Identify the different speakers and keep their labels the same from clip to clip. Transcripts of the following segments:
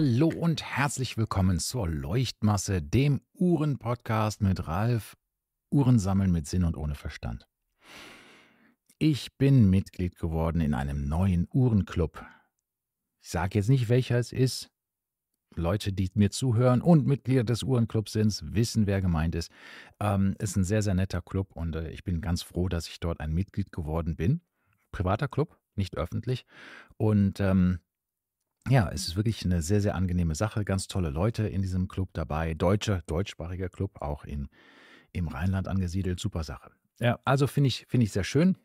Speaker 1: Hallo und herzlich willkommen zur Leuchtmasse, dem Uhren-Podcast mit Ralf. Uhren sammeln mit Sinn und ohne Verstand. Ich bin Mitglied geworden in einem neuen Uhrenclub. Ich sage jetzt nicht, welcher es ist. Leute, die mir zuhören und Mitglieder des Uhrenclubs sind, wissen, wer gemeint ist. Ähm, ist ein sehr, sehr netter Club und äh, ich bin ganz froh, dass ich dort ein Mitglied geworden bin. Privater Club, nicht öffentlich. Und ähm, ja, es ist wirklich eine sehr, sehr angenehme Sache. Ganz tolle Leute in diesem Club dabei. Deutscher, deutschsprachiger Club, auch in, im Rheinland angesiedelt. Super Sache. Ja, also finde ich, finde ich sehr schön.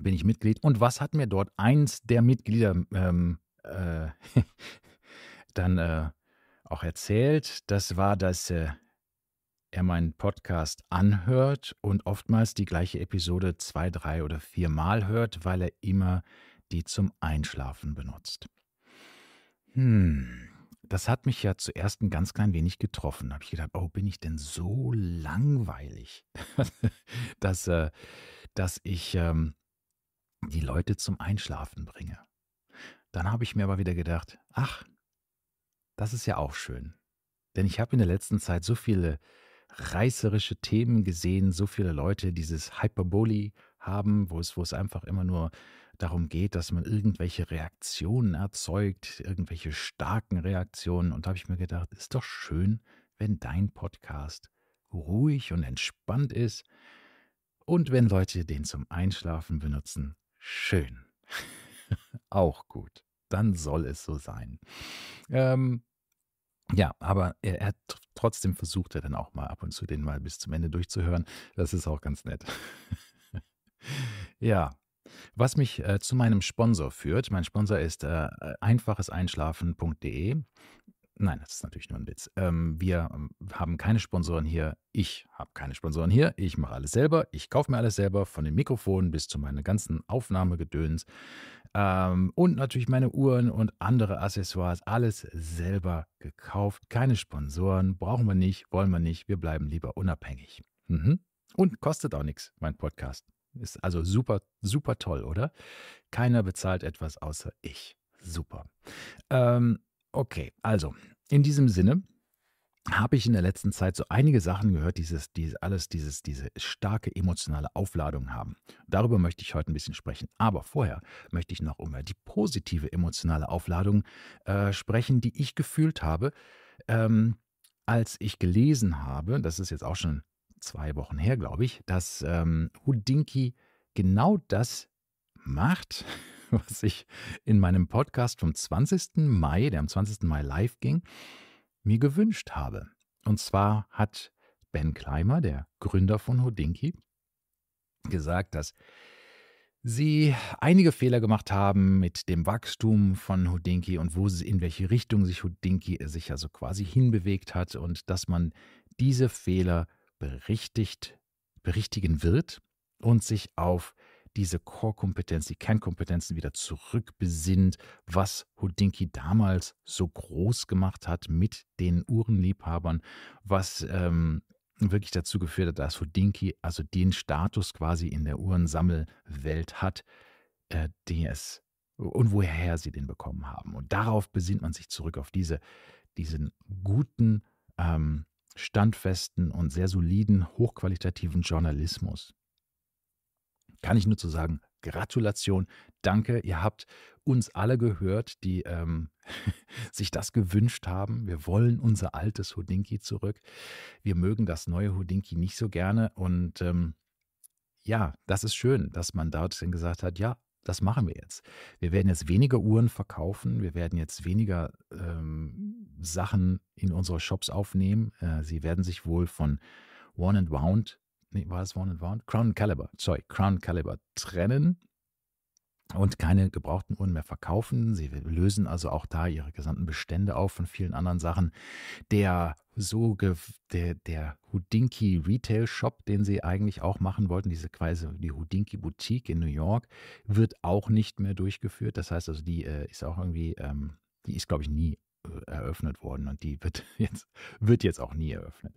Speaker 1: Bin ich Mitglied. Und was hat mir dort eins der Mitglieder ähm, äh, dann äh, auch erzählt? Das war, dass äh, er meinen Podcast anhört und oftmals die gleiche Episode zwei, drei oder viermal hört, weil er immer die zum Einschlafen benutzt. Hm, das hat mich ja zuerst ein ganz klein wenig getroffen. Da habe ich gedacht, oh, bin ich denn so langweilig, dass, äh, dass ich ähm, die Leute zum Einschlafen bringe. Dann habe ich mir aber wieder gedacht, ach, das ist ja auch schön. Denn ich habe in der letzten Zeit so viele reißerische Themen gesehen, so viele Leute dieses Hyperboli haben, wo es, wo es einfach immer nur darum geht, dass man irgendwelche Reaktionen erzeugt, irgendwelche starken Reaktionen. Und da habe ich mir gedacht, ist doch schön, wenn dein Podcast ruhig und entspannt ist. Und wenn Leute den zum Einschlafen benutzen, schön. Auch gut. Dann soll es so sein. Ähm, ja, aber er, er trotzdem versucht er dann auch mal ab und zu den mal bis zum Ende durchzuhören. Das ist auch ganz nett. ja, was mich äh, zu meinem Sponsor führt. Mein Sponsor ist äh, einfacheseinschlafen.de. Nein, das ist natürlich nur ein Witz. Ähm, wir ähm, haben keine Sponsoren hier. Ich habe keine Sponsoren hier. Ich mache alles selber. Ich kaufe mir alles selber, von den Mikrofonen bis zu meinen ganzen Aufnahmegedöns. Ähm, und natürlich meine Uhren und andere Accessoires. Alles selber gekauft. Keine Sponsoren. Brauchen wir nicht, wollen wir nicht. Wir bleiben lieber unabhängig. Mhm. Und kostet auch nichts, mein Podcast. Ist also super, super toll, oder? Keiner bezahlt etwas außer ich. Super. Ähm, okay, also in diesem Sinne habe ich in der letzten Zeit so einige Sachen gehört, dieses, dieses, alles dieses, diese starke emotionale Aufladung haben. Darüber möchte ich heute ein bisschen sprechen. Aber vorher möchte ich noch über die positive emotionale Aufladung äh, sprechen, die ich gefühlt habe, ähm, als ich gelesen habe, das ist jetzt auch schon zwei Wochen her, glaube ich, dass ähm, Houdinki genau das macht, was ich in meinem Podcast vom 20. Mai, der am 20. Mai live ging, mir gewünscht habe. Und zwar hat Ben Clymer, der Gründer von Houdinki, gesagt, dass sie einige Fehler gemacht haben mit dem Wachstum von Houdinki und wo sie, in welche Richtung sich Houdinki sich also quasi hinbewegt hat und dass man diese Fehler berichtigt, berichtigen wird und sich auf diese Core-Kompetenz, die Kernkompetenzen wieder zurückbesinnt, was Houdinki damals so groß gemacht hat mit den Uhrenliebhabern, was ähm, wirklich dazu geführt hat, dass Houdinki also den Status quasi in der Uhrensammelwelt hat, äh, den es und woher sie den bekommen haben. Und darauf besinnt man sich zurück auf diese, diesen guten ähm, standfesten und sehr soliden, hochqualitativen Journalismus. Kann ich nur zu sagen, Gratulation, danke, ihr habt uns alle gehört, die ähm, sich das gewünscht haben. Wir wollen unser altes Houdinki zurück. Wir mögen das neue Houdinki nicht so gerne und ähm, ja, das ist schön, dass man dort gesagt hat, ja, das machen wir jetzt. Wir werden jetzt weniger Uhren verkaufen, wir werden jetzt weniger ähm, Sachen in unsere Shops aufnehmen. Äh, sie werden sich wohl von One and Wound, nee, war das One and Wound? Crown Caliber, sorry, Crown Caliber trennen und keine gebrauchten Uhren mehr verkaufen. Sie lösen also auch da ihre gesamten Bestände auf von vielen anderen Sachen. Der so der, der Houdinki Retail Shop, den sie eigentlich auch machen wollten, diese quasi die Houdinki Boutique in New York, wird auch nicht mehr durchgeführt. Das heißt also, die äh, ist auch irgendwie, ähm, die ist glaube ich nie äh, eröffnet worden und die wird jetzt, wird jetzt auch nie eröffnet.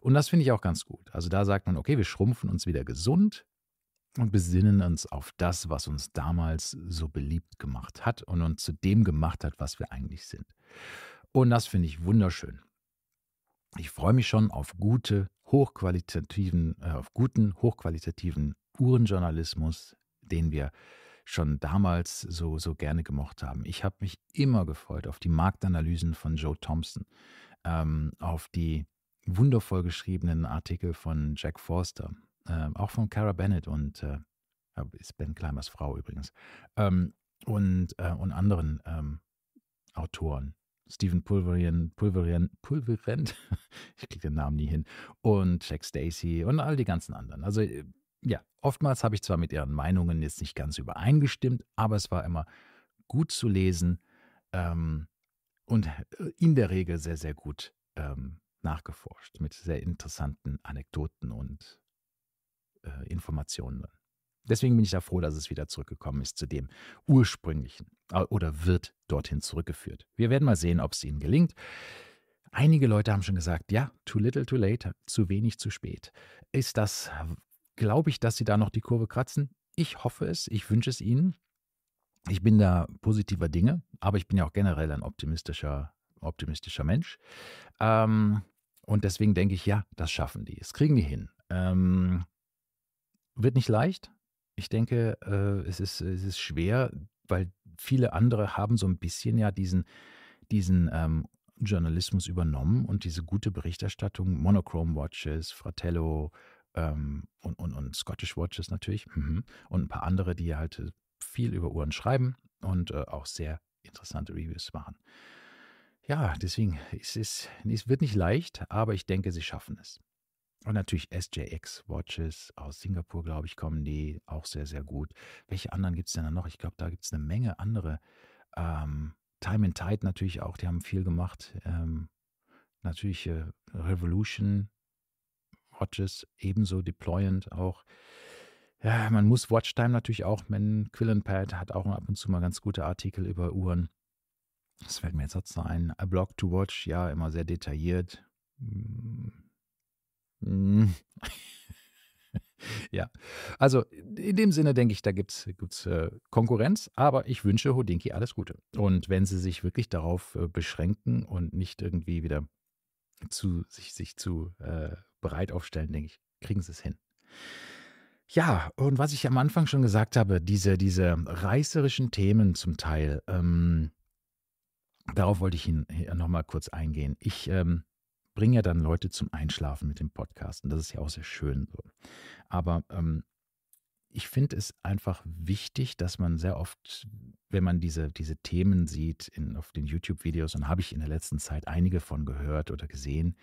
Speaker 1: Und das finde ich auch ganz gut. Also da sagt man, okay, wir schrumpfen uns wieder gesund, und besinnen uns auf das, was uns damals so beliebt gemacht hat und uns zu dem gemacht hat, was wir eigentlich sind. Und das finde ich wunderschön. Ich freue mich schon auf gute, hochqualitativen, äh, auf guten, hochqualitativen Uhrenjournalismus, den wir schon damals so, so gerne gemocht haben. Ich habe mich immer gefreut auf die Marktanalysen von Joe Thompson, ähm, auf die wundervoll geschriebenen Artikel von Jack Forster, äh, auch von Cara Bennett und äh, ist Ben Kleimers Frau übrigens, ähm, und, äh, und anderen ähm, Autoren. Stephen Pulverian, Pulverian, Pulverent, ich kriege den Namen nie hin, und Jack Stacy und all die ganzen anderen. Also äh, ja, oftmals habe ich zwar mit ihren Meinungen jetzt nicht ganz übereingestimmt, aber es war immer gut zu lesen ähm, und äh, in der Regel sehr, sehr gut ähm, nachgeforscht mit sehr interessanten Anekdoten und äh, Informationen drin. Deswegen bin ich da froh, dass es wieder zurückgekommen ist zu dem ursprünglichen äh, oder wird dorthin zurückgeführt. Wir werden mal sehen, ob es ihnen gelingt. Einige Leute haben schon gesagt, ja, too little, too late, zu wenig, zu spät. Ist das, glaube ich, dass sie da noch die Kurve kratzen? Ich hoffe es, ich wünsche es ihnen. Ich bin da positiver Dinge, aber ich bin ja auch generell ein optimistischer, optimistischer Mensch. Ähm, und deswegen denke ich, ja, das schaffen die. Es kriegen die hin. Ähm, wird nicht leicht. Ich denke, äh, es, ist, es ist schwer, weil viele andere haben so ein bisschen ja diesen, diesen ähm, Journalismus übernommen und diese gute Berichterstattung, Monochrome Watches, Fratello ähm, und, und, und Scottish Watches natürlich mhm. und ein paar andere, die halt äh, viel über Uhren schreiben und äh, auch sehr interessante Reviews machen. Ja, deswegen, es, ist, es wird nicht leicht, aber ich denke, sie schaffen es. Und natürlich SJX-Watches aus Singapur, glaube ich, kommen die auch sehr, sehr gut. Welche anderen gibt es denn da noch? Ich glaube, da gibt es eine Menge andere. Ähm, Time and Tide natürlich auch, die haben viel gemacht. Ähm, natürlich äh, Revolution Watches, ebenso deployend auch. Ja, man muss Watchtime natürlich auch, wenn Quillenpad hat auch ab und zu mal ganz gute Artikel über Uhren. Das fällt mir jetzt sonst noch ein. A Blog to Watch, ja, immer sehr detailliert hm, Mhm. ja, also in dem Sinne denke ich, da gibt es äh, Konkurrenz, aber ich wünsche Hodinki alles Gute. Und wenn sie sich wirklich darauf äh, beschränken und nicht irgendwie wieder zu, sich, sich zu äh, bereit aufstellen, denke ich, kriegen sie es hin. Ja, und was ich am Anfang schon gesagt habe, diese, diese reißerischen Themen zum Teil, ähm, darauf wollte ich hin, nochmal kurz eingehen. Ich ähm, bringe ja dann Leute zum Einschlafen mit dem Podcast und das ist ja auch sehr schön so. Aber ähm, ich finde es einfach wichtig, dass man sehr oft, wenn man diese, diese Themen sieht in, auf den YouTube-Videos, und habe ich in der letzten Zeit einige von gehört oder gesehen,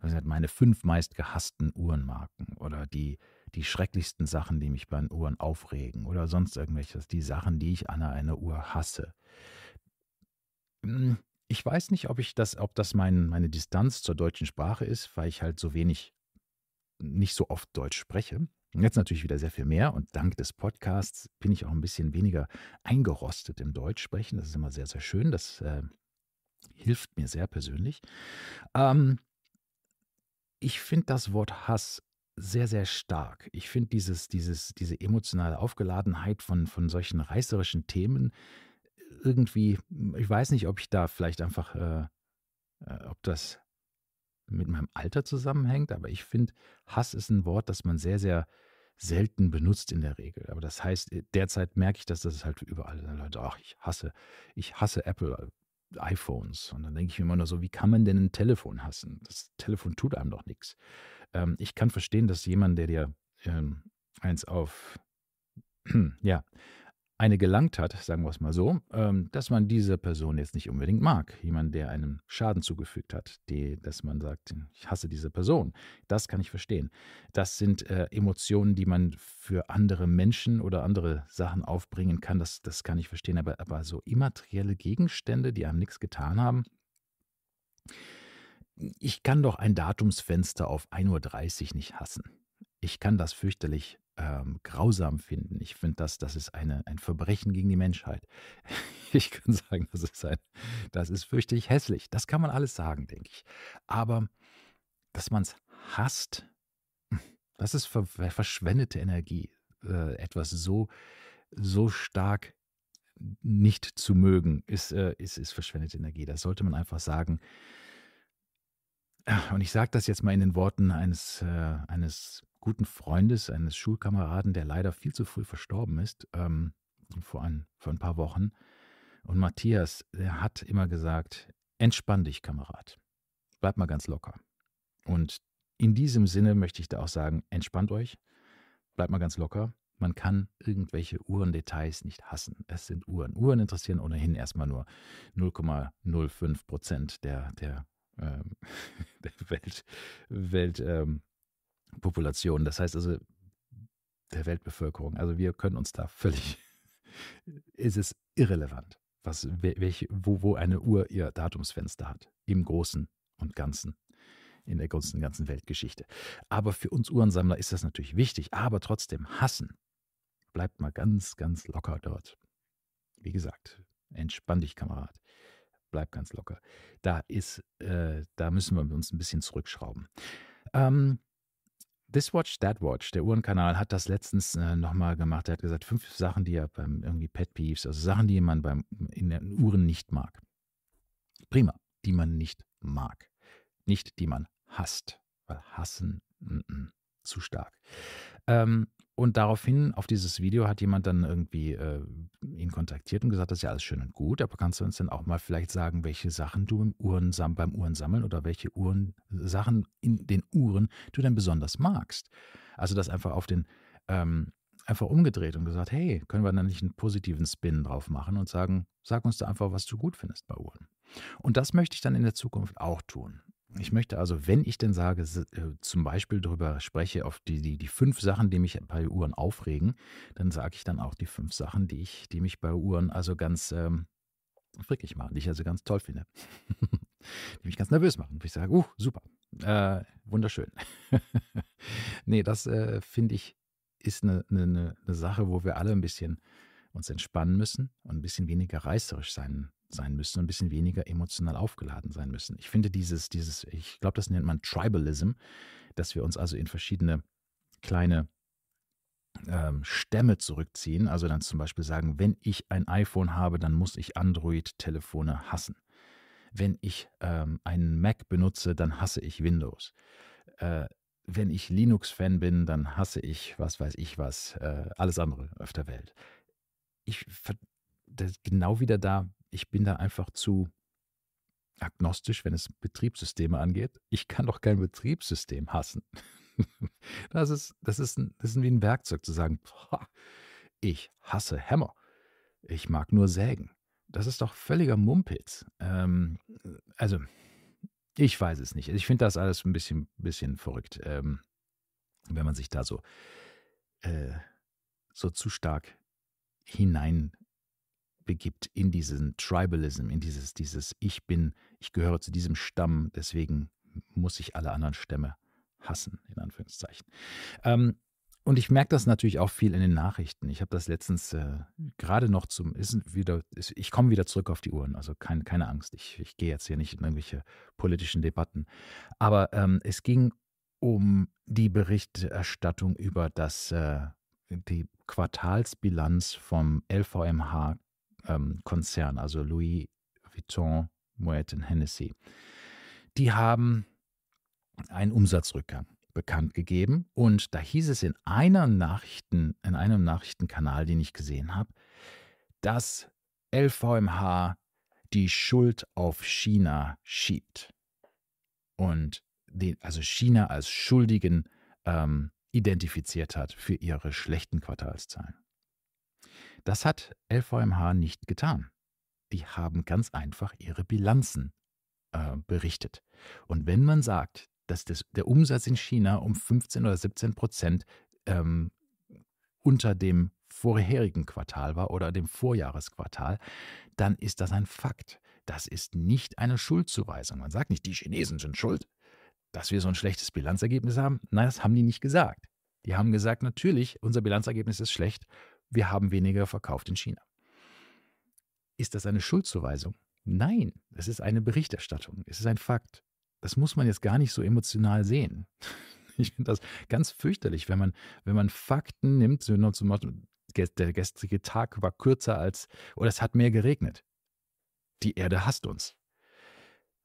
Speaker 1: halt meine fünf meist gehassten Uhrenmarken oder die, die schrecklichsten Sachen, die mich bei den Uhren aufregen oder sonst irgendwelches, die Sachen, die ich an einer Uhr hasse. Hm, ich weiß nicht, ob ich das, ob das mein, meine Distanz zur deutschen Sprache ist, weil ich halt so wenig, nicht so oft Deutsch spreche. Und jetzt natürlich wieder sehr viel mehr und dank des Podcasts bin ich auch ein bisschen weniger eingerostet im Deutsch sprechen. Das ist immer sehr, sehr schön. Das äh, hilft mir sehr persönlich. Ähm, ich finde das Wort Hass sehr, sehr stark. Ich finde dieses, dieses, diese emotionale Aufgeladenheit von, von solchen reißerischen Themen irgendwie, ich weiß nicht, ob ich da vielleicht einfach, äh, äh, ob das mit meinem Alter zusammenhängt, aber ich finde, Hass ist ein Wort, das man sehr, sehr selten benutzt in der Regel. Aber das heißt, äh, derzeit merke ich, dass das halt überall Leute, ach, ich hasse, ich hasse Apple äh, iPhones. Und dann denke ich mir immer nur so, wie kann man denn ein Telefon hassen? Das Telefon tut einem doch nichts. Ähm, ich kann verstehen, dass jemand, der dir ähm, eins auf, ja, eine gelangt hat, sagen wir es mal so, ähm, dass man diese Person jetzt nicht unbedingt mag. Jemand, der einem Schaden zugefügt hat, die, dass man sagt, ich hasse diese Person. Das kann ich verstehen. Das sind äh, Emotionen, die man für andere Menschen oder andere Sachen aufbringen kann. Das, das kann ich verstehen. Aber, aber so immaterielle Gegenstände, die einem nichts getan haben, ich kann doch ein Datumsfenster auf 1.30 Uhr nicht hassen. Ich kann das fürchterlich ähm, grausam finden. Ich finde, das, das ist eine, ein Verbrechen gegen die Menschheit. Ich kann sagen, das ist, ein, das ist fürchterlich hässlich. Das kann man alles sagen, denke ich. Aber dass man es hasst, das ist ver verschwendete Energie, äh, etwas so, so stark nicht zu mögen, ist, äh, ist, ist verschwendete Energie. Das sollte man einfach sagen. Und ich sage das jetzt mal in den Worten eines, äh, eines guten Freundes, eines Schulkameraden, der leider viel zu früh verstorben ist, ähm, vor, ein, vor ein paar Wochen. Und Matthias, der hat immer gesagt, entspann dich, Kamerad. Bleib mal ganz locker. Und in diesem Sinne möchte ich da auch sagen, entspannt euch, bleibt mal ganz locker. Man kann irgendwelche Uhrendetails nicht hassen. Es sind Uhren. Uhren interessieren ohnehin erstmal nur 0,05 Prozent der, der, ähm, der Welt, Welt ähm, Population, das heißt also der Weltbevölkerung. Also wir können uns da völlig, es ist irrelevant, was, welche, wo, wo eine Uhr ihr Datumsfenster hat, im Großen und Ganzen in der ganzen, ganzen Weltgeschichte. Aber für uns Uhrensammler ist das natürlich wichtig. Aber trotzdem, hassen. Bleibt mal ganz, ganz locker dort. Wie gesagt, entspann dich, Kamerad. Bleib ganz locker. Da ist, äh, da müssen wir uns ein bisschen zurückschrauben. Ähm, This Watch, That Watch, der Uhrenkanal, hat das letztens äh, nochmal gemacht. Er hat gesagt, fünf Sachen, die er beim irgendwie Pet Peeves, also Sachen, die man beim, in den Uhren nicht mag. Prima, die man nicht mag. Nicht, die man hasst. Weil hassen, n mm, -n. Mm zu stark. Ähm, und daraufhin, auf dieses Video, hat jemand dann irgendwie äh, ihn kontaktiert und gesagt, das ist ja alles schön und gut, aber kannst du uns denn auch mal vielleicht sagen, welche Sachen du im Uhrensam beim Uhrensammeln oder welche Uhren, Sachen in den Uhren du denn besonders magst? Also das einfach auf den, ähm, einfach umgedreht und gesagt, hey, können wir da nicht einen positiven Spin drauf machen und sagen, sag uns da einfach, was du gut findest bei Uhren. Und das möchte ich dann in der Zukunft auch tun. Ich möchte also, wenn ich denn sage, äh, zum Beispiel darüber spreche, auf die, die, die fünf Sachen, die mich bei Uhren aufregen, dann sage ich dann auch die fünf Sachen, die ich, die mich bei Uhren also ganz ähm, frickig machen, die ich also ganz toll finde. die mich ganz nervös machen. Ich sage, uh, super, äh, wunderschön. nee, das äh, finde ich ist eine, eine, ne, ne Sache, wo wir alle ein bisschen uns entspannen müssen und ein bisschen weniger reißerisch sein sein müssen und ein bisschen weniger emotional aufgeladen sein müssen. Ich finde dieses, dieses, ich glaube, das nennt man Tribalism, dass wir uns also in verschiedene kleine ähm, Stämme zurückziehen. Also dann zum Beispiel sagen, wenn ich ein iPhone habe, dann muss ich Android-Telefone hassen. Wenn ich ähm, einen Mac benutze, dann hasse ich Windows. Äh, wenn ich Linux-Fan bin, dann hasse ich, was weiß ich was, äh, alles andere auf der Welt. Ich genau wieder da, ich bin da einfach zu agnostisch, wenn es Betriebssysteme angeht. Ich kann doch kein Betriebssystem hassen. Das ist, das ist, ein, das ist wie ein Werkzeug zu sagen, boah, ich hasse Hämmer. Ich mag nur Sägen. Das ist doch völliger Mumpitz. Ähm, also, ich weiß es nicht. Ich finde das alles ein bisschen, bisschen verrückt, ähm, wenn man sich da so, äh, so zu stark hinein begibt in diesen Tribalism, in dieses, dieses Ich bin, ich gehöre zu diesem Stamm, deswegen muss ich alle anderen Stämme hassen, in Anführungszeichen. Ähm, und ich merke das natürlich auch viel in den Nachrichten. Ich habe das letztens äh, gerade noch zum, ist wieder, ist, ich komme wieder zurück auf die Uhren, also kein, keine Angst, ich, ich gehe jetzt hier nicht in irgendwelche politischen Debatten. Aber ähm, es ging um die Berichterstattung über das, äh, die Quartalsbilanz vom LVMH ähm, Konzern, also Louis Vuitton, Moet Hennessy. Die haben einen Umsatzrückgang bekannt gegeben und da hieß es in einer Nachrichten, in einem Nachrichtenkanal, den ich gesehen habe, dass LVMH die Schuld auf China schiebt und den, also China als Schuldigen ähm, identifiziert hat für ihre schlechten Quartalszahlen. Das hat LVMH nicht getan. Die haben ganz einfach ihre Bilanzen äh, berichtet. Und wenn man sagt, dass das, der Umsatz in China um 15 oder 17 Prozent ähm, unter dem vorherigen Quartal war oder dem Vorjahresquartal, dann ist das ein Fakt. Das ist nicht eine Schuldzuweisung. Man sagt nicht, die Chinesen sind schuld, dass wir so ein schlechtes Bilanzergebnis haben. Nein, das haben die nicht gesagt. Die haben gesagt, natürlich, unser Bilanzergebnis ist schlecht wir haben weniger verkauft in China. Ist das eine Schuldzuweisung? Nein, es ist eine Berichterstattung, es ist ein Fakt. Das muss man jetzt gar nicht so emotional sehen. Ich finde das ganz fürchterlich, wenn man, wenn man Fakten nimmt, so zum Beispiel, der gestrige Tag war kürzer als, oder es hat mehr geregnet. Die Erde hasst uns.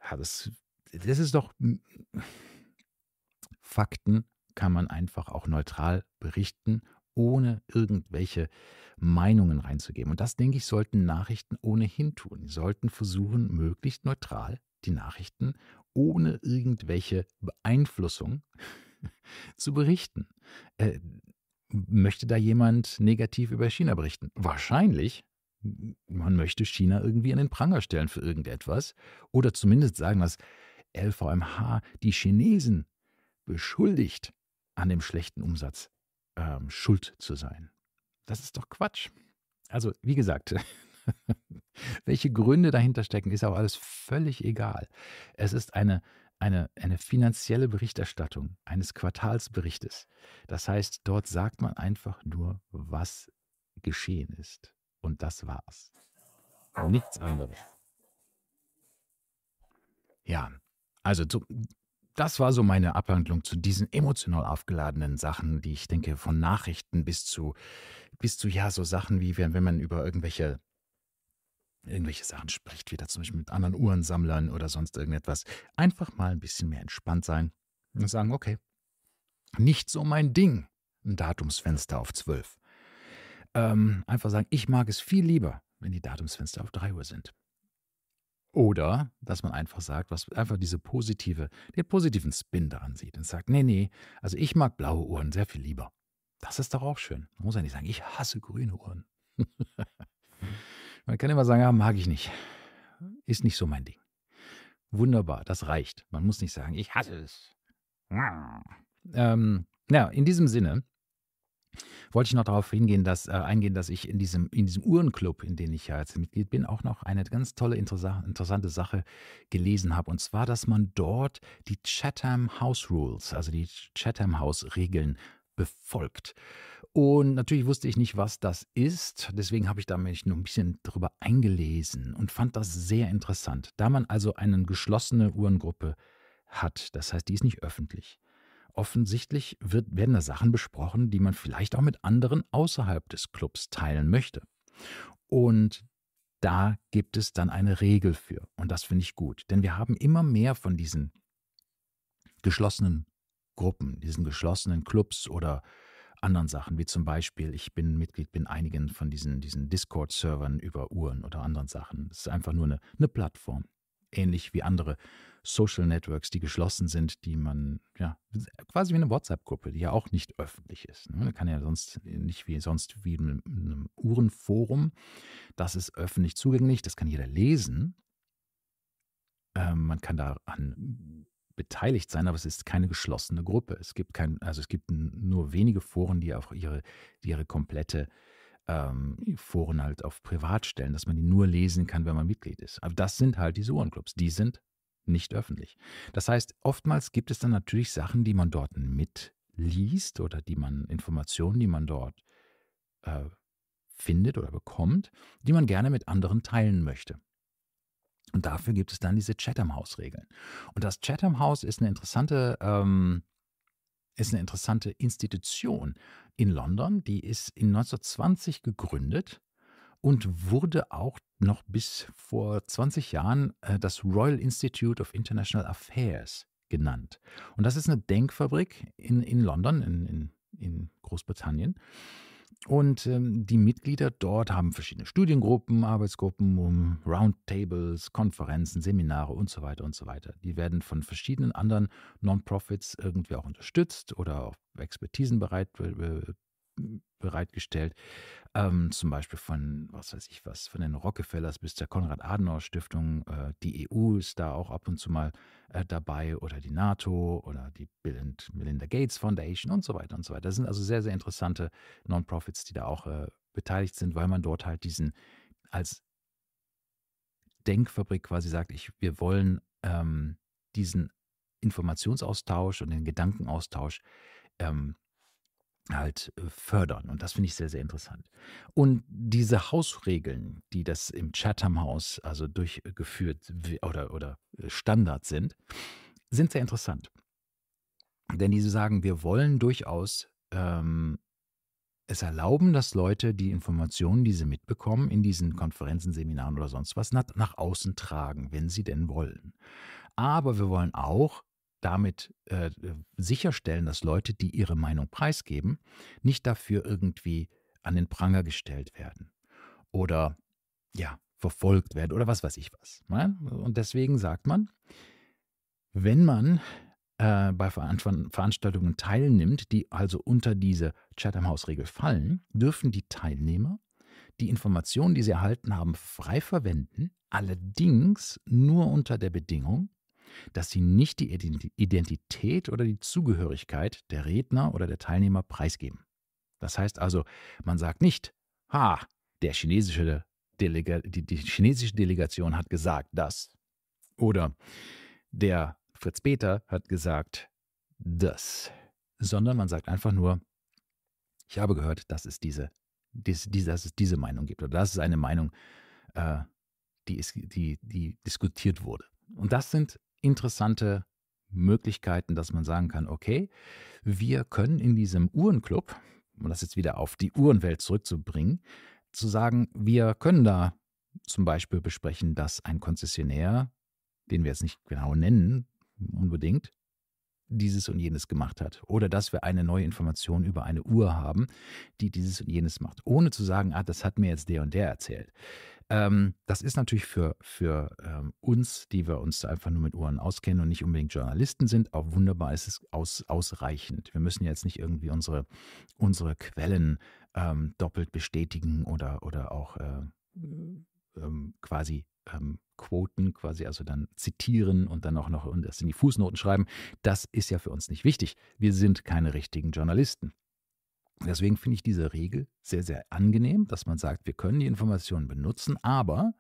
Speaker 1: Ja, das, das ist doch. Hm, Fakten kann man einfach auch neutral berichten ohne irgendwelche Meinungen reinzugeben. Und das, denke ich, sollten Nachrichten ohnehin tun. Sie sollten versuchen, möglichst neutral die Nachrichten ohne irgendwelche Beeinflussung zu berichten. Äh, möchte da jemand negativ über China berichten? Wahrscheinlich. Man möchte China irgendwie an den Pranger stellen für irgendetwas oder zumindest sagen, dass LVMH die Chinesen beschuldigt an dem schlechten Umsatz ähm, schuld zu sein. Das ist doch Quatsch. Also, wie gesagt, welche Gründe dahinter stecken, ist aber alles völlig egal. Es ist eine, eine, eine finanzielle Berichterstattung eines Quartalsberichtes. Das heißt, dort sagt man einfach nur, was geschehen ist. Und das war's. Nichts anderes. Ja, also zu, das war so meine Abhandlung zu diesen emotional aufgeladenen Sachen, die ich denke, von Nachrichten bis zu, bis zu ja, so Sachen wie, wenn, wenn man über irgendwelche irgendwelche Sachen spricht, wie da zum Beispiel mit anderen Uhrensammlern oder sonst irgendetwas. Einfach mal ein bisschen mehr entspannt sein und sagen, okay, nicht so mein Ding, ein Datumsfenster auf 12. Ähm, einfach sagen, ich mag es viel lieber, wenn die Datumsfenster auf 3 Uhr sind. Oder dass man einfach sagt, was einfach diese positive, den positiven Spin daran sieht und sagt, nee, nee, also ich mag blaue Uhren sehr viel lieber. Das ist doch auch schön. Man muss ja nicht sagen, ich hasse grüne Uhren. man kann immer sagen, ja, ah, mag ich nicht. Ist nicht so mein Ding. Wunderbar, das reicht. Man muss nicht sagen, ich hasse es. Ähm, ja, in diesem Sinne, wollte ich noch darauf hingehen, dass, äh, eingehen, dass ich in diesem, in diesem Uhrenclub, in dem ich ja jetzt Mitglied bin, auch noch eine ganz tolle, interessante Sache gelesen habe. Und zwar, dass man dort die Chatham House Rules, also die Chatham House Regeln, befolgt. Und natürlich wusste ich nicht, was das ist. Deswegen habe ich da mich nur ein bisschen drüber eingelesen und fand das sehr interessant. Da man also eine geschlossene Uhrengruppe hat, das heißt, die ist nicht öffentlich, offensichtlich wird, werden da Sachen besprochen, die man vielleicht auch mit anderen außerhalb des Clubs teilen möchte. Und da gibt es dann eine Regel für. Und das finde ich gut. Denn wir haben immer mehr von diesen geschlossenen Gruppen, diesen geschlossenen Clubs oder anderen Sachen, wie zum Beispiel, ich bin Mitglied bin einigen von diesen, diesen Discord-Servern über Uhren oder anderen Sachen. Es ist einfach nur eine, eine Plattform ähnlich wie andere Social Networks, die geschlossen sind, die man, ja, quasi wie eine WhatsApp-Gruppe, die ja auch nicht öffentlich ist. Ne? Man kann ja sonst nicht wie sonst wie in einem Uhrenforum. Das ist öffentlich zugänglich, das kann jeder lesen. Ähm, man kann daran beteiligt sein, aber es ist keine geschlossene Gruppe. Es gibt kein, also es gibt nur wenige Foren, die auch ihre, die ihre komplette ähm, Foren halt auf Privatstellen, dass man die nur lesen kann, wenn man Mitglied ist. Aber das sind halt diese Ohrenclubs. Die sind nicht öffentlich. Das heißt, oftmals gibt es dann natürlich Sachen, die man dort mitliest oder die man Informationen, die man dort äh, findet oder bekommt, die man gerne mit anderen teilen möchte. Und dafür gibt es dann diese Chatham House Regeln. Und das Chatham House ist eine interessante ähm, ist eine interessante Institution, in London. Die ist in 1920 gegründet und wurde auch noch bis vor 20 Jahren äh, das Royal Institute of International Affairs genannt. Und das ist eine Denkfabrik in, in London, in, in, in Großbritannien. Und ähm, die Mitglieder dort haben verschiedene Studiengruppen, Arbeitsgruppen, Roundtables, Konferenzen, Seminare und so weiter und so weiter. Die werden von verschiedenen anderen Non-Profits irgendwie auch unterstützt oder auch Expertisen bereit, äh, bereitgestellt. Ähm, zum Beispiel von, was weiß ich was, von den Rockefellers bis zur Konrad-Adenauer-Stiftung. Äh, die EU ist da auch ab und zu mal äh, dabei oder die NATO oder die Bill and Melinda Gates Foundation und so weiter und so weiter. Das sind also sehr, sehr interessante Non-Profits, die da auch äh, beteiligt sind, weil man dort halt diesen als Denkfabrik quasi sagt, ich, wir wollen ähm, diesen Informationsaustausch und den Gedankenaustausch ähm, halt äh, fördern. Und das finde ich sehr, sehr interessant. Und diese Hausregeln, die das im chatham House also durchgeführt oder, oder äh, Standard sind, sind sehr interessant. Denn diese sagen, wir wollen durchaus ähm, es erlauben, dass Leute die Informationen, die sie mitbekommen, in diesen Konferenzen, Seminaren oder sonst was, nach, nach außen tragen, wenn sie denn wollen. Aber wir wollen auch, damit äh, sicherstellen, dass Leute, die ihre Meinung preisgeben, nicht dafür irgendwie an den Pranger gestellt werden oder ja, verfolgt werden oder was weiß ich was. Ne? Und deswegen sagt man, wenn man äh, bei Veranstaltungen teilnimmt, die also unter diese Chatham House-Regel fallen, dürfen die Teilnehmer die Informationen, die sie erhalten haben, frei verwenden, allerdings nur unter der Bedingung, dass sie nicht die Identität oder die Zugehörigkeit der Redner oder der Teilnehmer preisgeben. Das heißt also, man sagt nicht, ha, der chinesische Delega die, die chinesische Delegation hat gesagt das. Oder der Fritz Peter hat gesagt das. Sondern man sagt einfach nur, ich habe gehört, dass es diese, dies, dies, dass es diese Meinung gibt. Oder das ist eine Meinung, äh, die, ist, die, die diskutiert wurde. Und das sind interessante Möglichkeiten, dass man sagen kann, okay, wir können in diesem Uhrenclub, um das jetzt wieder auf die Uhrenwelt zurückzubringen, zu sagen, wir können da zum Beispiel besprechen, dass ein Konzessionär, den wir jetzt nicht genau nennen, unbedingt, dieses und jenes gemacht hat. Oder dass wir eine neue Information über eine Uhr haben, die dieses und jenes macht. Ohne zu sagen, ah, das hat mir jetzt der und der erzählt. Ähm, das ist natürlich für, für ähm, uns, die wir uns einfach nur mit Uhren auskennen und nicht unbedingt Journalisten sind, auch wunderbar ist es aus, ausreichend. Wir müssen jetzt nicht irgendwie unsere, unsere Quellen ähm, doppelt bestätigen oder, oder auch äh, ähm, quasi ähm, quoten, quasi also dann zitieren und dann auch noch und das in die Fußnoten schreiben. Das ist ja für uns nicht wichtig. Wir sind keine richtigen Journalisten. Deswegen finde ich diese Regel sehr, sehr angenehm, dass man sagt, wir können die Informationen benutzen, aber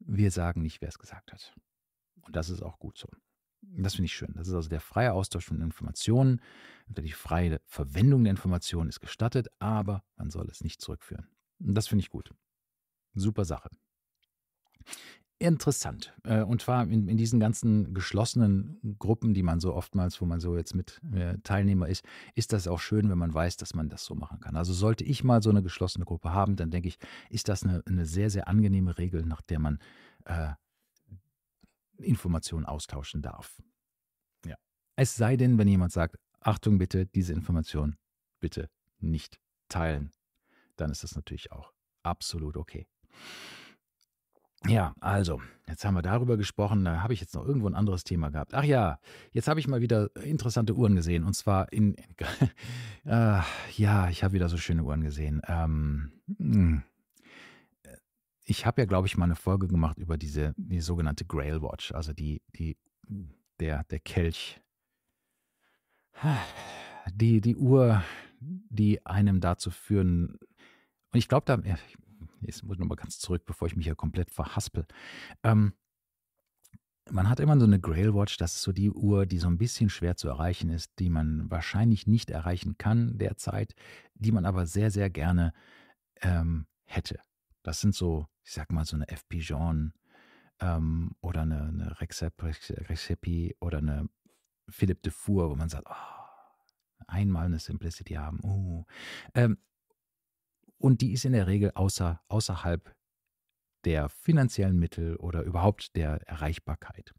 Speaker 1: wir sagen nicht, wer es gesagt hat. Und das ist auch gut so. Das finde ich schön. Das ist also der freie Austausch von Informationen. Die freie Verwendung der Informationen ist gestattet, aber man soll es nicht zurückführen. Und das finde ich gut. Super Sache interessant. Äh, und zwar in, in, diesen ganzen geschlossenen Gruppen, die man so oftmals, wo man so jetzt mit äh, Teilnehmer ist, ist das auch schön, wenn man weiß, dass man das so machen kann. Also sollte ich mal so eine geschlossene Gruppe haben, dann denke ich, ist das eine, eine sehr, sehr angenehme Regel, nach der man äh, Informationen austauschen darf. Ja. Es sei denn, wenn jemand sagt, Achtung bitte, diese Information bitte nicht teilen, dann ist das natürlich auch absolut okay. Ja, also, jetzt haben wir darüber gesprochen. Da habe ich jetzt noch irgendwo ein anderes Thema gehabt. Ach ja, jetzt habe ich mal wieder interessante Uhren gesehen. Und zwar in. äh, ja, ich habe wieder so schöne Uhren gesehen. Ähm, hm. ich habe ja, glaube ich, mal eine Folge gemacht über diese die sogenannte Grail Watch, also die, die, der, der Kelch. Die, die Uhr, die einem dazu führen. Und ich glaube, da, jetzt muss ich nochmal ganz zurück, bevor ich mich hier komplett verhaspel. Ähm, man hat immer so eine Grail Watch, das ist so die Uhr, die so ein bisschen schwer zu erreichen ist, die man wahrscheinlich nicht erreichen kann derzeit, die man aber sehr, sehr gerne ähm, hätte. Das sind so, ich sag mal, so eine F. Pigeon ähm, oder eine, eine Recep, Recepi oder eine Philippe de Four, wo man sagt, oh, einmal eine Simplicity haben. Uh. Ähm, und die ist in der Regel außer, außerhalb der finanziellen Mittel oder überhaupt der Erreichbarkeit.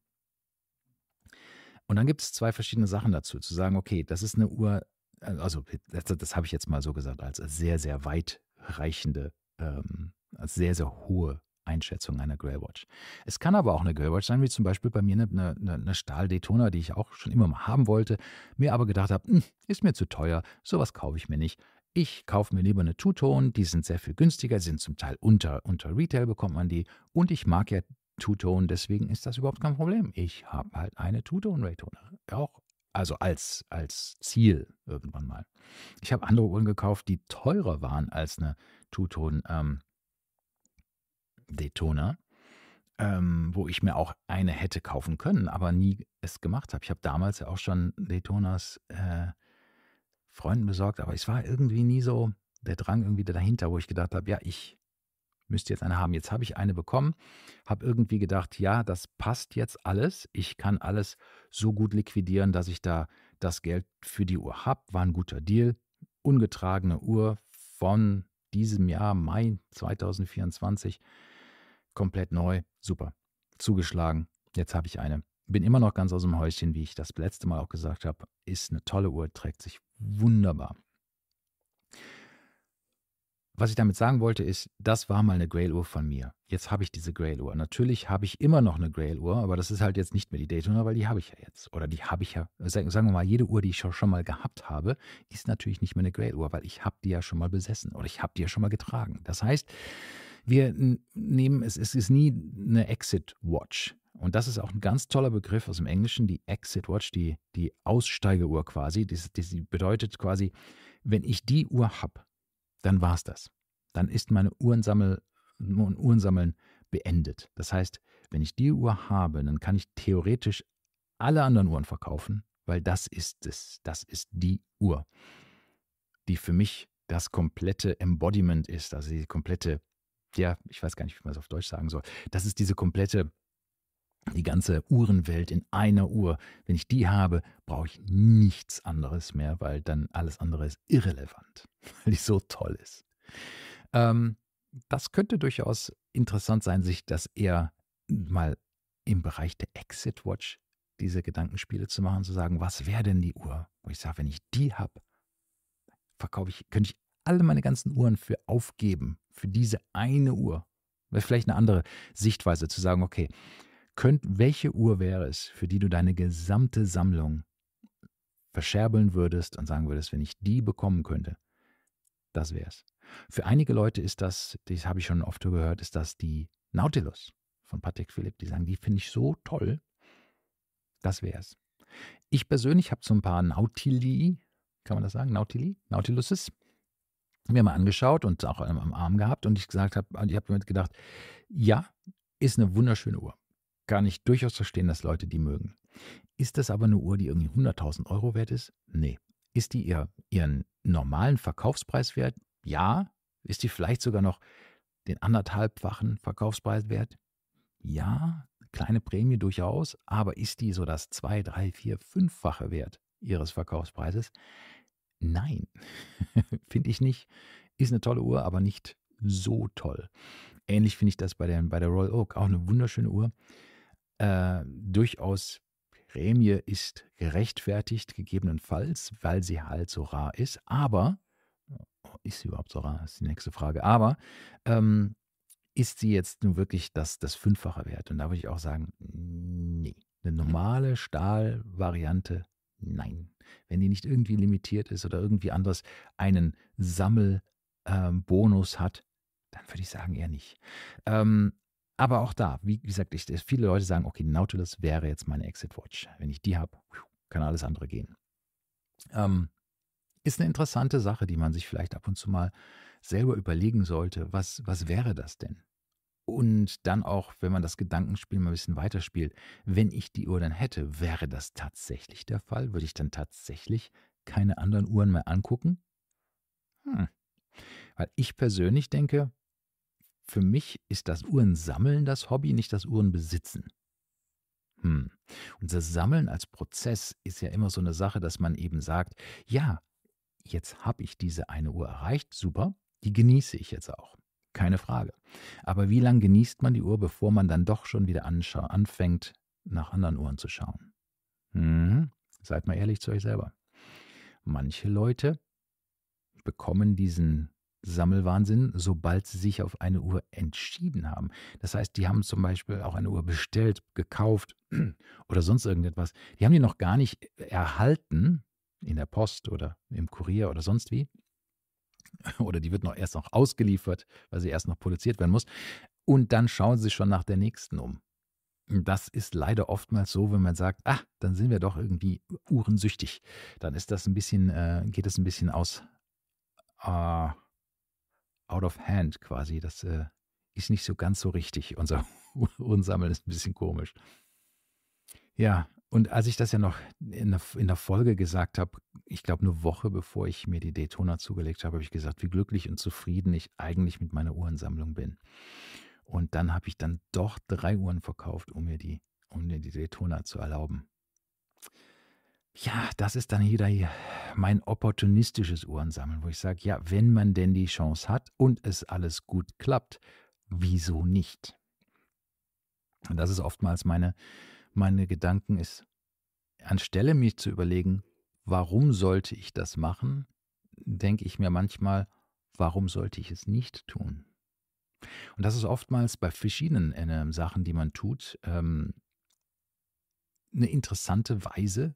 Speaker 1: Und dann gibt es zwei verschiedene Sachen dazu, zu sagen, okay, das ist eine Uhr, äh, also das, das habe ich jetzt mal so gesagt, als sehr, sehr weitreichende, ähm, als sehr, sehr hohe Einschätzung einer Grail Watch. Es kann aber auch eine Grail Watch sein, wie zum Beispiel bei mir eine, eine, eine Stahl-Daytona, die ich auch schon immer mal haben wollte, mir aber gedacht habe, hm, ist mir zu teuer, sowas kaufe ich mir nicht ich kaufe mir lieber eine Two-Tone, die sind sehr viel günstiger, sind zum Teil unter, unter Retail bekommt man die und ich mag ja Two-Tone, deswegen ist das überhaupt kein Problem. Ich habe halt eine Two-Tone-Raytoner, auch also als, als Ziel irgendwann mal. Ich habe andere Uhren gekauft, die teurer waren als eine Two-Tone ähm, ähm, wo ich mir auch eine hätte kaufen können, aber nie es gemacht habe. Ich habe damals ja auch schon Daytonas äh, Freunden besorgt, aber es war irgendwie nie so der Drang irgendwie dahinter, wo ich gedacht habe, ja, ich müsste jetzt eine haben. Jetzt habe ich eine bekommen, habe irgendwie gedacht, ja, das passt jetzt alles. Ich kann alles so gut liquidieren, dass ich da das Geld für die Uhr habe. War ein guter Deal. Ungetragene Uhr von diesem Jahr, Mai 2024. Komplett neu. Super. Zugeschlagen. Jetzt habe ich eine bin immer noch ganz aus dem Häuschen, wie ich das letzte Mal auch gesagt habe. Ist eine tolle Uhr, trägt sich wunderbar. Was ich damit sagen wollte, ist, das war mal eine Grail-Uhr von mir. Jetzt habe ich diese Grail-Uhr. Natürlich habe ich immer noch eine Grail-Uhr, aber das ist halt jetzt nicht mehr die Daytona, weil die habe ich ja jetzt. Oder die habe ich ja, sagen wir mal, jede Uhr, die ich schon mal gehabt habe, ist natürlich nicht mehr eine Grail-Uhr, weil ich habe die ja schon mal besessen oder ich habe die ja schon mal getragen. Das heißt, wir nehmen, es, es ist nie eine Exit-Watch. Und das ist auch ein ganz toller Begriff aus dem Englischen, die Exit Watch, die, die Aussteigeuhr quasi. Das, das bedeutet quasi, wenn ich die Uhr habe, dann war es das. Dann ist meine Uhrensammel, Uhrensammeln beendet. Das heißt, wenn ich die Uhr habe, dann kann ich theoretisch alle anderen Uhren verkaufen, weil das ist es. Das ist die Uhr, die für mich das komplette Embodiment ist, also die komplette, ja, ich weiß gar nicht, wie man es auf Deutsch sagen soll. Das ist diese komplette die ganze Uhrenwelt in einer Uhr. Wenn ich die habe, brauche ich nichts anderes mehr, weil dann alles andere ist irrelevant, weil die so toll ist. Ähm, das könnte durchaus interessant sein, sich das eher mal im Bereich der Exit Watch diese Gedankenspiele zu machen, zu sagen, was wäre denn die Uhr? Wo ich sage, wenn ich die habe, verkaufe ich, könnte ich alle meine ganzen Uhren für aufgeben, für diese eine Uhr. Vielleicht eine andere Sichtweise zu sagen, okay, könnt, welche Uhr wäre es, für die du deine gesamte Sammlung verscherbeln würdest und sagen würdest, wenn ich die bekommen könnte, das wäre es. Für einige Leute ist das, das habe ich schon oft gehört, ist das die Nautilus von Patrick Philipp. Die sagen, die finde ich so toll, das wäre es. Ich persönlich habe so ein paar Nautili, kann man das sagen? Nautili? Nautiluses? Mir mal angeschaut und auch am Arm gehabt und ich gesagt habe, ich habe mir gedacht, ja, ist eine wunderschöne Uhr kann ich durchaus verstehen, dass Leute die mögen. Ist das aber eine Uhr, die irgendwie 100.000 Euro wert ist? Nee. Ist die ihr, ihren normalen Verkaufspreis wert? Ja. Ist die vielleicht sogar noch den anderthalbfachen Verkaufspreis wert? Ja. Kleine Prämie durchaus, aber ist die so das zwei, drei, vier, fünffache wert ihres Verkaufspreises? Nein, finde ich nicht. Ist eine tolle Uhr, aber nicht so toll. Ähnlich finde ich das bei der, bei der Royal Oak, auch eine wunderschöne Uhr äh, durchaus Prämie ist gerechtfertigt, gegebenenfalls, weil sie halt so rar ist. Aber, oh, ist sie überhaupt so rar, ist die nächste Frage. Aber ähm, ist sie jetzt nun wirklich das, das Fünffache wert? Und da würde ich auch sagen, nee. Eine mhm. normale Stahlvariante, nein. Wenn die nicht irgendwie limitiert ist oder irgendwie anders einen Sammelbonus ähm, hat, dann würde ich sagen eher nicht. Ähm, aber auch da, wie gesagt, ich, viele Leute sagen, okay, Nautilus wäre jetzt meine Exit Watch. Wenn ich die habe, kann alles andere gehen. Ähm, ist eine interessante Sache, die man sich vielleicht ab und zu mal selber überlegen sollte. Was, was wäre das denn? Und dann auch, wenn man das Gedankenspiel mal ein bisschen weiterspielt, wenn ich die Uhr dann hätte, wäre das tatsächlich der Fall? Würde ich dann tatsächlich keine anderen Uhren mehr angucken? Hm. Weil ich persönlich denke, für mich ist das Uhrensammeln das Hobby, nicht das Uhrenbesitzen. Hm. Unser Sammeln als Prozess ist ja immer so eine Sache, dass man eben sagt, ja, jetzt habe ich diese eine Uhr erreicht, super, die genieße ich jetzt auch. Keine Frage. Aber wie lange genießt man die Uhr, bevor man dann doch schon wieder anfängt, nach anderen Uhren zu schauen? Hm. Seid mal ehrlich zu euch selber. Manche Leute bekommen diesen Sammelwahnsinn, sobald sie sich auf eine Uhr entschieden haben. Das heißt, die haben zum Beispiel auch eine Uhr bestellt, gekauft oder sonst irgendetwas. Die haben die noch gar nicht erhalten in der Post oder im Kurier oder sonst wie. Oder die wird noch erst noch ausgeliefert, weil sie erst noch produziert werden muss. Und dann schauen sie schon nach der nächsten um. Das ist leider oftmals so, wenn man sagt, ah, dann sind wir doch irgendwie uhrensüchtig. Dann ist das ein bisschen, äh, geht es ein bisschen aus. Äh, out of hand quasi. Das äh, ist nicht so ganz so richtig. Unser Uhrensammeln ist ein bisschen komisch. Ja, und als ich das ja noch in der, in der Folge gesagt habe, ich glaube eine Woche bevor ich mir die Daytona zugelegt habe, habe ich gesagt, wie glücklich und zufrieden ich eigentlich mit meiner Uhrensammlung bin. Und dann habe ich dann doch drei Uhren verkauft, um mir die, um mir die Daytona zu erlauben ja, das ist dann wieder mein opportunistisches Uhrensammeln, wo ich sage, ja, wenn man denn die Chance hat und es alles gut klappt, wieso nicht? Und das ist oftmals meine, meine Gedanken ist, anstelle mich zu überlegen, warum sollte ich das machen, denke ich mir manchmal, warum sollte ich es nicht tun? Und das ist oftmals bei verschiedenen ähm, Sachen, die man tut, ähm, eine interessante Weise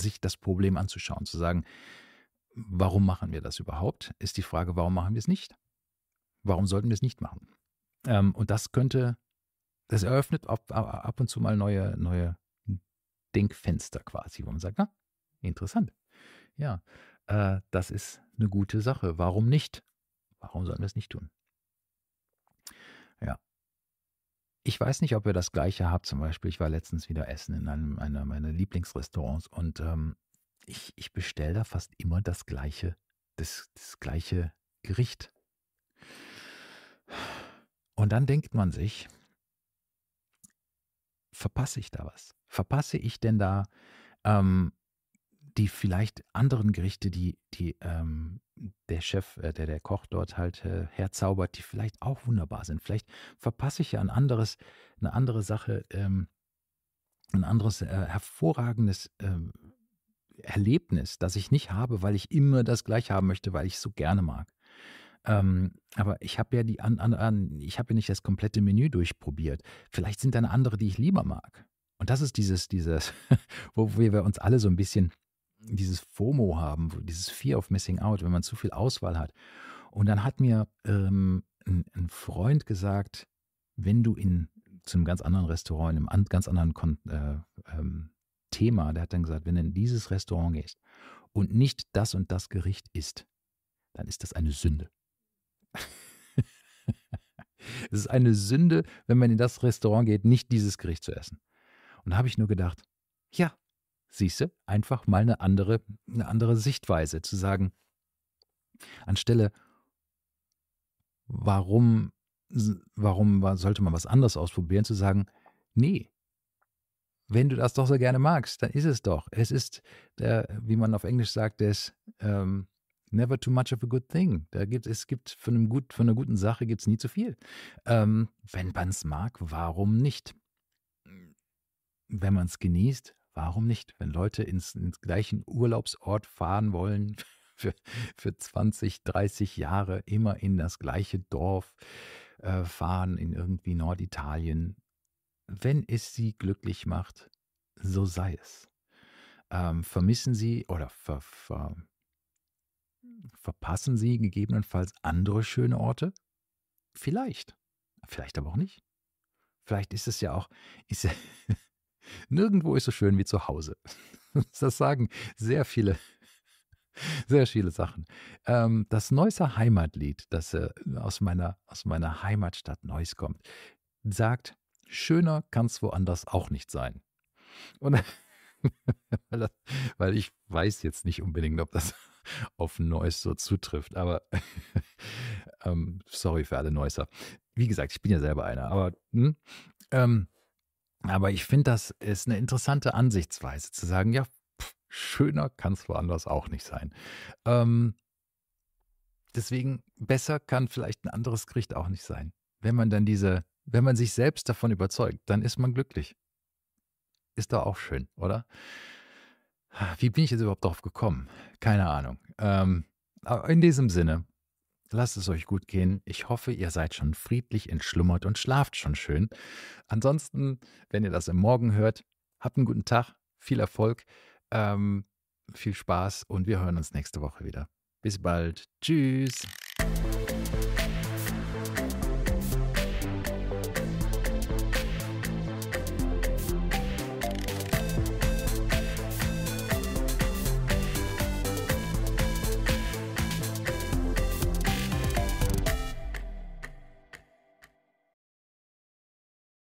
Speaker 1: sich das Problem anzuschauen, zu sagen, warum machen wir das überhaupt? Ist die Frage, warum machen wir es nicht? Warum sollten wir es nicht machen? Ähm, und das könnte, das eröffnet ab, ab, und zu mal neue, neue Denkfenster quasi, wo man sagt, na, interessant. Ja, äh, das ist eine gute Sache. Warum nicht? Warum sollen wir es nicht tun? Ja, ich weiß nicht, ob ihr das Gleiche habt. Zum Beispiel, ich war letztens wieder essen in einem einer meiner Lieblingsrestaurants und ähm, ich, ich bestelle da fast immer das Gleiche, das, das gleiche Gericht. Und dann denkt man sich, verpasse ich da was? Verpasse ich denn da ähm, die vielleicht anderen Gerichte, die, die ähm, der Chef, äh, der, der Koch dort halt äh, herzaubert, die vielleicht auch wunderbar sind. Vielleicht verpasse ich ja ein anderes, eine andere Sache, ähm, ein anderes äh, hervorragendes ähm, Erlebnis, das ich nicht habe, weil ich immer das gleich haben möchte, weil ich es so gerne mag. Ähm, aber ich habe ja die an, an, an ich habe ja nicht das komplette Menü durchprobiert. Vielleicht sind da andere, die ich lieber mag. Und das ist dieses, dieses, wo wir uns alle so ein bisschen dieses FOMO haben, dieses Fear of Missing Out, wenn man zu viel Auswahl hat. Und dann hat mir ähm, ein, ein, Freund gesagt, wenn du in zu einem ganz anderen Restaurant, in einem ganz anderen Kon äh, ähm, Thema, der hat dann gesagt, wenn du in dieses Restaurant gehst und nicht das und das Gericht isst, dann ist das eine Sünde. es ist eine Sünde, wenn man in das Restaurant geht, nicht dieses Gericht zu essen. Und da habe ich nur gedacht, ja, Siehst du, einfach mal eine andere, eine andere Sichtweise zu sagen, anstelle, warum, warum sollte man was anderes ausprobieren, zu sagen, nee, wenn du das doch so gerne magst, dann ist es doch. Es ist, der, wie man auf Englisch sagt, es ähm, never too much of a good thing. Da gibt, es gibt von, einem gut, von einer guten Sache gibt es nie zu viel. Ähm, wenn man es mag, warum nicht? Wenn man es genießt, Warum nicht? Wenn Leute ins, ins gleichen Urlaubsort fahren wollen, für, für 20, 30 Jahre immer in das gleiche Dorf äh, fahren, in irgendwie Norditalien. Wenn es sie glücklich macht, so sei es. Ähm, vermissen sie oder ver, ver, verpassen sie gegebenenfalls andere schöne Orte? Vielleicht. Vielleicht aber auch nicht. Vielleicht ist es ja auch, ist Nirgendwo ist so schön wie zu Hause. Das sagen sehr viele, sehr viele Sachen. Ähm, das Neusser Heimatlied, das äh, aus meiner, aus meiner Heimatstadt Neuss kommt, sagt, schöner kann es woanders auch nicht sein. Und weil ich weiß jetzt nicht unbedingt, ob das auf Neuss so zutrifft, aber ähm, sorry für alle Neusser. Wie gesagt, ich bin ja selber einer, aber hm, ähm, aber ich finde, das ist eine interessante Ansichtsweise, zu sagen, ja, pff, schöner kann es woanders auch nicht sein. Ähm, deswegen, besser kann vielleicht ein anderes Gericht auch nicht sein. Wenn man dann diese, wenn man sich selbst davon überzeugt, dann ist man glücklich. Ist doch auch schön, oder? Wie bin ich jetzt überhaupt drauf gekommen? Keine Ahnung. Ähm, in diesem Sinne, Lasst es euch gut gehen. Ich hoffe, ihr seid schon friedlich entschlummert und schlaft schon schön. Ansonsten, wenn ihr das im Morgen hört, habt einen guten Tag, viel Erfolg, ähm, viel Spaß und wir hören uns nächste Woche wieder. Bis bald. Tschüss.